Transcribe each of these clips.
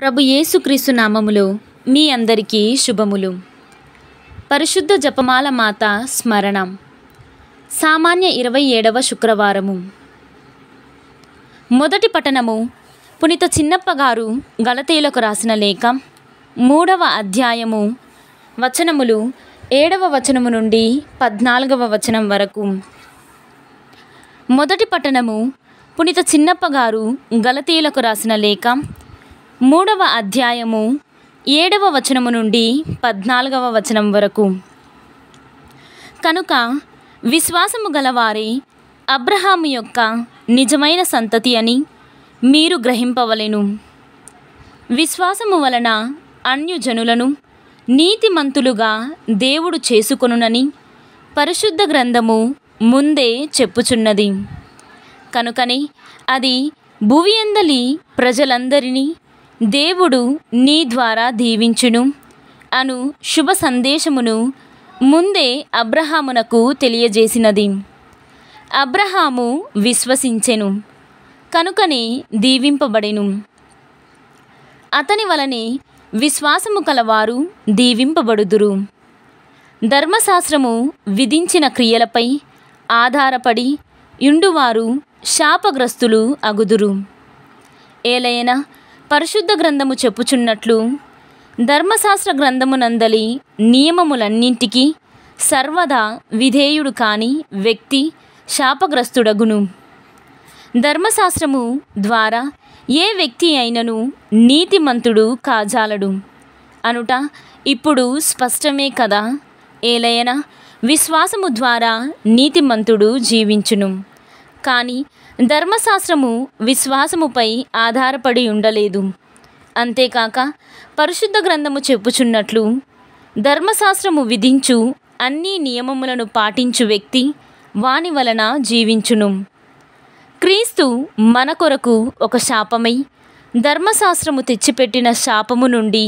ప్రభు యేసుక్రీస్తు నామములు మీ అందరికీ శుభములు పరిశుద్ధ జపమాల మాత స్మరణం సామాన్య ఇరవై ఏడవ శుక్రవారము మొదటి పఠనము పునిత చిన్నప్ప గారు గలతీలకు రాసిన లేఖ మూడవ అధ్యాయము వచనములు ఏడవ వచనము నుండి పద్నాలుగవ వచనం వరకు మొదటి పట్టణము పునిత చిన్నప్ప గారు గలతీలకు రాసిన లేఖ మూడవ అధ్యాయము ఏడవ వచనము నుండి పద్నాలుగవ వచనం వరకు కనుక విశ్వాసము గలవారి అబ్రహాము యొక్క నిజమైన సంతతి అని మీరు గ్రహింపవలెను విశ్వాసము వలన అన్యుజనులను నీతిమంతులుగా దేవుడు చేసుకొనునని పరిశుద్ధ గ్రంథము ముందే చెప్పుచున్నది కనుకనే అది భూవియందలి ప్రజలందరినీ దేవుడు నీ ద్వారా దీవించును అను శుభ సందేశమును ముందే అబ్రహామునకు తెలియజేసినది అబ్రహాము విశ్వసించెను కనుకనే దీవింపబడెను అతని వలనే విశ్వాసము కలవారు దీవింపబడుదురు ధర్మశాస్త్రము విధించిన క్రియలపై ఆధారపడి యుండువారు శాపగ్రస్తులు అగుదురు ఏలైనా పరిశుద్ధ గ్రంథము చెప్పుచున్నట్లు ధర్మశాస్త్ర గ్రంథమునందలి నియమములన్నింటికీ సర్వదా విధేయుడు కాని వ్యక్తి శాపగ్రస్తుడగును ధర్మశాస్త్రము ద్వారా ఏ వ్యక్తి అయినను నీతిమంతుడు కాజాలడు అనుట ఇప్పుడు స్పష్టమే కదా ఏలయన విశ్వాసము ద్వారా నీతిమంతుడు జీవించును కానీ ధర్మశాస్త్రము విశ్వాసముపై ఆధారపడి ఉండలేదు అంతేకాక పరిశుద్ధ గ్రంథము చెప్పుచున్నట్లు ధర్మశాస్త్రము విధించు అన్ని నియమములను పాటించు వ్యక్తి వాని వలన జీవించును క్రీస్తు మన కొరకు ఒక శాపమై ధర్మశాస్త్రము తెచ్చిపెట్టిన శాపము నుండి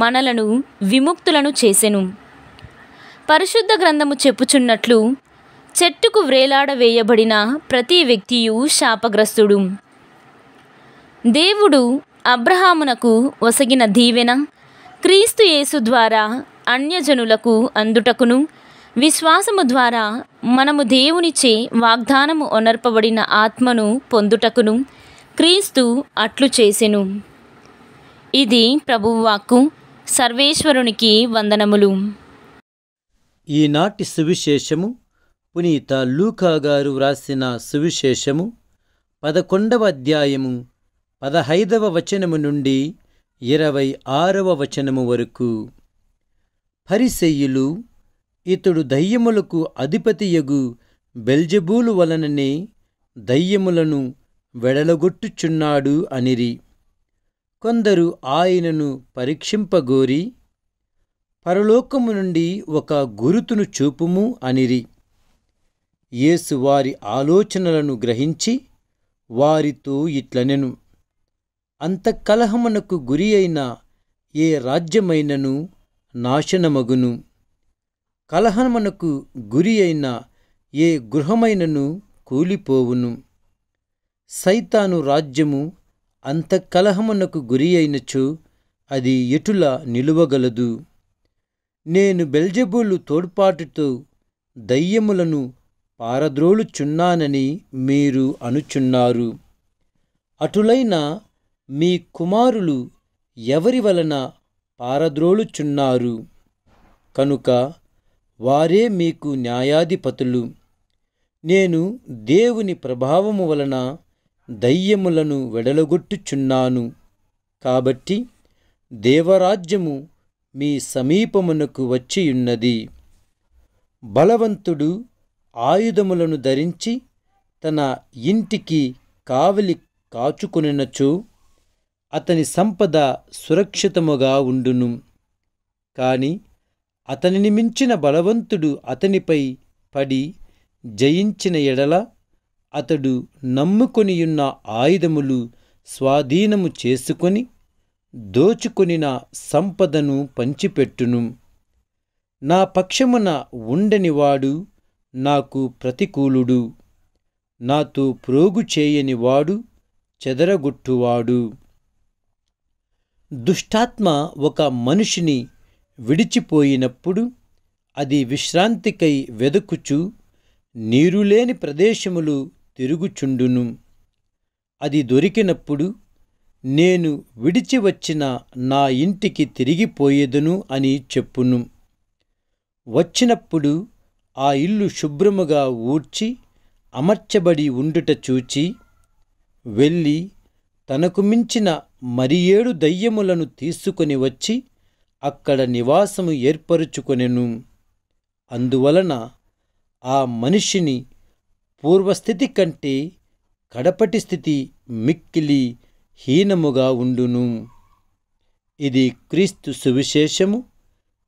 మనలను విముక్తులను చేసెను పరిశుద్ధ గ్రంథము చెప్పుచున్నట్లు చెట్టుకు వేయబడిన ప్రతి వ్యక్తియు శాపగ్రస్తుడు దేవుడు అబ్రహామునకు ఒసగిన దీవెన క్రీస్తు యేసు ద్వారా అన్యజనులకు అందుటకును విశ్వాసము ద్వారా మనము దేవునిచే వాగ్దానము ఒనర్పబడిన ఆత్మను పొందుటకును క్రీస్తు అట్లు చేసెను ఇది ప్రభువాక్కు సర్వేశ్వరునికి వందనములు ఈనాటి సువిశేషము పునీత లూకా గారు వ్రాసిన సువిశేషము పదకొండవ అధ్యాయము పదహైదవ వచనము నుండి ఇరవై ఆరవ వచనము వరకు పరిసెయ్యులు ఇతడు దయ్యములకు అధిపతియగు బెల్జబూలు వలననే దయ్యములను వెడలగొట్టుచున్నాడు అనిరి కొందరు ఆయనను పరీక్షింపగోరి పరలోకము నుండి ఒక గురుతును చూపుము అనిరి యేసు వారి ఆలోచనలను గ్రహించి వారితో ఇట్లనెను అంత కలహమునకు గురి అయిన ఏ రాజ్యమైనను నాశనమగును కలహమునకు గురి అయిన ఏ గృహమైనను కూలిపోవును సైతాను రాజ్యము అంత కలహమునకు గురి అయినచో అది ఎటులా నిలువగలదు నేను బెల్జబూలు తోడ్పాటుతో దయ్యములను పారద్రోలుచున్నానని మీరు అనుచున్నారు అటులైన మీ కుమారులు ఎవరి వలన పారద్రోలుచున్నారు కనుక వారే మీకు న్యాయాధిపతులు నేను దేవుని ప్రభావము వలన దయ్యములను వెడలగొట్టుచున్నాను కాబట్టి దేవరాజ్యము మీ సమీపమునకు వచ్చియున్నది బలవంతుడు ఆయుధములను ధరించి తన ఇంటికి కావలి కాచుకునినచో అతని సంపద సురక్షితముగా ఉండును కాని అతనిని మించిన బలవంతుడు అతనిపై పడి జయించిన ఎడల అతడు నమ్ముకొనియున్న ఆయుధములు స్వాధీనము చేసుకొని దోచుకొనిన సంపదను పంచిపెట్టును నా పక్షమున ఉండనివాడు నాకు ప్రతికూలుడు నాతో ప్రోగు చేయనివాడు చెదరగొట్టువాడు దుష్టాత్మ ఒక మనిషిని విడిచిపోయినప్పుడు అది విశ్రాంతికై వెదకుచు నీరులేని ప్రదేశములు తిరుగుచుండును అది దొరికినప్పుడు నేను విడిచి వచ్చిన నా ఇంటికి తిరిగిపోయేదును అని చెప్పును వచ్చినప్పుడు ఆ ఇల్లు శుభ్రముగా ఊడ్చి అమర్చబడి ఉండుట చూచి వెళ్ళి తనకు మించిన మరి ఏడు దయ్యములను తీసుకొని వచ్చి అక్కడ నివాసము ఏర్పరుచుకొనెను అందువలన ఆ మనిషిని పూర్వస్థితి కంటే కడపటి స్థితి మిక్కిలి హీనముగా ఉండును ఇది క్రీస్తు సువిశేషము